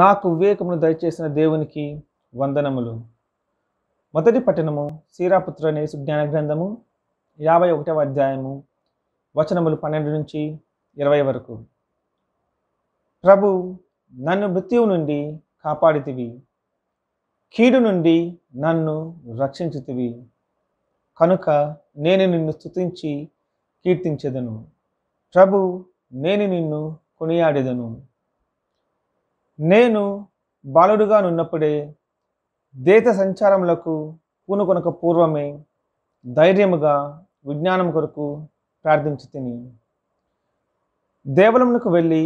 నాకు వివేకమును దయచేసిన దేవునికి వందనములు మొదటి పట్టణము సీరాపుత్ర నేసు జ్ఞాన గ్రంథము యాభై ఒకటవ అధ్యాయము వచనములు పన్నెండు నుంచి ఇరవై వరకు ప్రభు నన్ను మృత్యువు నుండి కాపాడితివి కీడు నుండి నన్ను రక్షించుతివి కనుక నేను నిన్ను స్థుతించి కీర్తించెదను ప్రభు నేను నిన్ను కొనియాడేదను నేను బాలుడుగా నున్నప్పుడే దేత సంచారములకు పూనుకొనక పూర్వమే ధైర్యముగా విజ్ఞానం కొరకు ప్రార్థించి తిని దేవలమునకు వెళ్ళి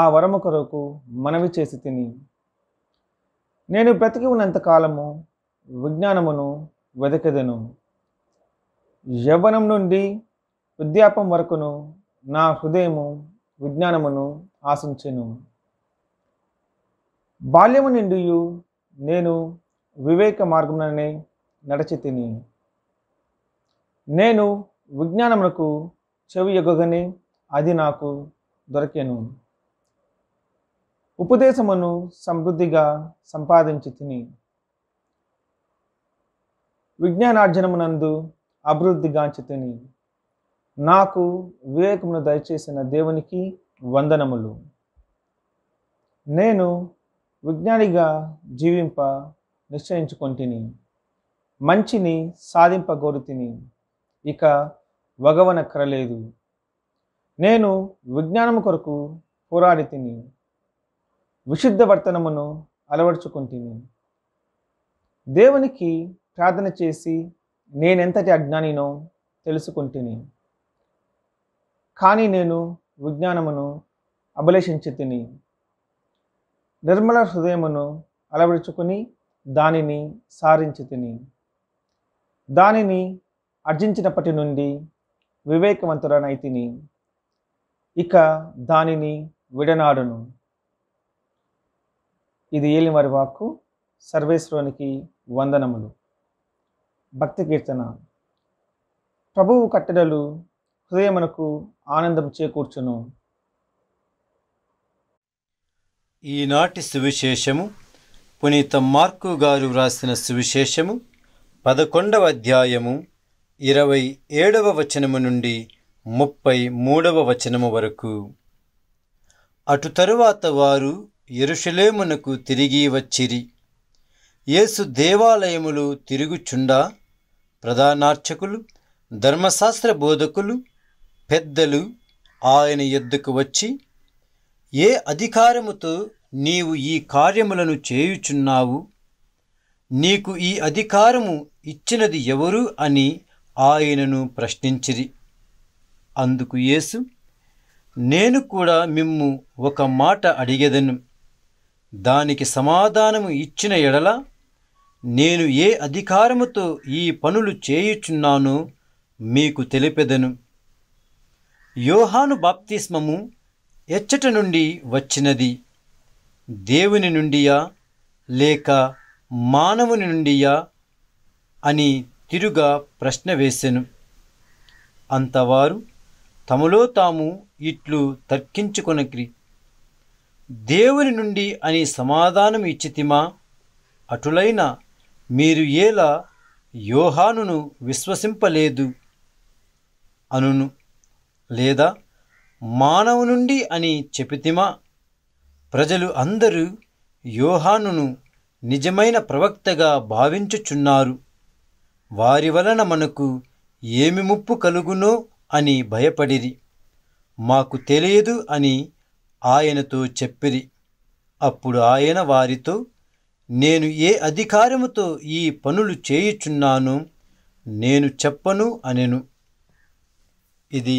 ఆ వరము కొరకు మనవి చేసి తిని నేను బ్రతికి ఉన్నంతకాలము విజ్ఞానమును వెదకెదను యవ్వనం నుండి వృద్ధాపం వరకును నా హృదయము విజ్ఞానమును ఆశించెను బాల్యము నిండియు నేను వివేక నడచి తిని నేను విజ్ఞానమునకు చెవి ఎగగని అది నాకు దొరికెను ఉపదేశమును సమృద్ధిగా సంపాదించి తిని విజ్ఞానార్జనమునందు అభివృద్ధిగాంచి తిని నాకు వివేకమును దయచేసిన దేవునికి వందనములు నేను విజ్ఞానిగా జీవింప నిశ్చయించుకొంటిని మంచిని తిని ఇక వగవన కరలేదు నేను విజ్ఞానము కొరకు పోరాడి తిని విశుద్ధ వర్తనమును అలవర్చుకుంటుని దేవునికి ప్రార్థన చేసి నేనెంతటి అజ్ఞానినో తెలుసుకుంటుని కానీ నేను విజ్ఞానమును అభిలేషించి తిని నిర్మల హృదయమును అలవరుచుకుని దానిని సారించి తిని దానిని అర్జించినప్పటి నుండి తిని ఇక దానిని విడనాడును ఇది ఏలిమరి వాక్కు సర్వేశ్వరునికి వందనములు భక్తి కీర్తన ప్రభువు కట్టడలు హృదయమునకు ఆనందం చేకూర్చును ఈనాటి సువిశేషము పునీత మార్కు గారు వ్రాసిన సువిశేషము పదకొండవ అధ్యాయము ఇరవై ఏడవ వచనము నుండి ముప్పై మూడవ వచనము వరకు అటు తరువాత వారు ఎరుషలేమునకు తిరిగి వచ్చిరి యేసు దేవాలయములు తిరుగుచుండా ప్రధానార్చకులు ధర్మశాస్త్ర బోధకులు పెద్దలు ఆయన ఎద్దుకు వచ్చి ఏ అధికారముతో నీవు ఈ కార్యములను చేయుచున్నావు నీకు ఈ అధికారము ఇచ్చినది ఎవరు అని ఆయనను ప్రశ్నించిరి అందుకు యేసు నేను కూడా మిమ్ము ఒక మాట అడిగేదను దానికి సమాధానము ఇచ్చిన ఎడల నేను ఏ అధికారముతో ఈ పనులు చేయుచున్నానో మీకు తెలిపెదను యోహాను బాప్తిస్మము ఎచ్చట నుండి వచ్చినది దేవుని నుండియా లేక మానవుని నుండియా అని తిరుగా ప్రశ్న వేశాను అంతవారు తమలో తాము ఇట్లు తర్కించుకొనక్రి దేవుని నుండి అని సమాధానం ఇచ్చితిమా అటులైన మీరు ఎలా యోహానును విశ్వసింపలేదు అనును లేదా మానవు నుండి అని చెపితిమా ప్రజలు అందరూ యోహానును నిజమైన ప్రవక్తగా భావించుచున్నారు వారి వలన మనకు ఏమి ముప్పు కలుగునో అని భయపడిరి మాకు తెలియదు అని ఆయనతో చెప్పిరి అప్పుడు ఆయన వారితో నేను ఏ అధికారముతో ఈ పనులు చేయుచున్నాను నేను చెప్పను అనెను ఇది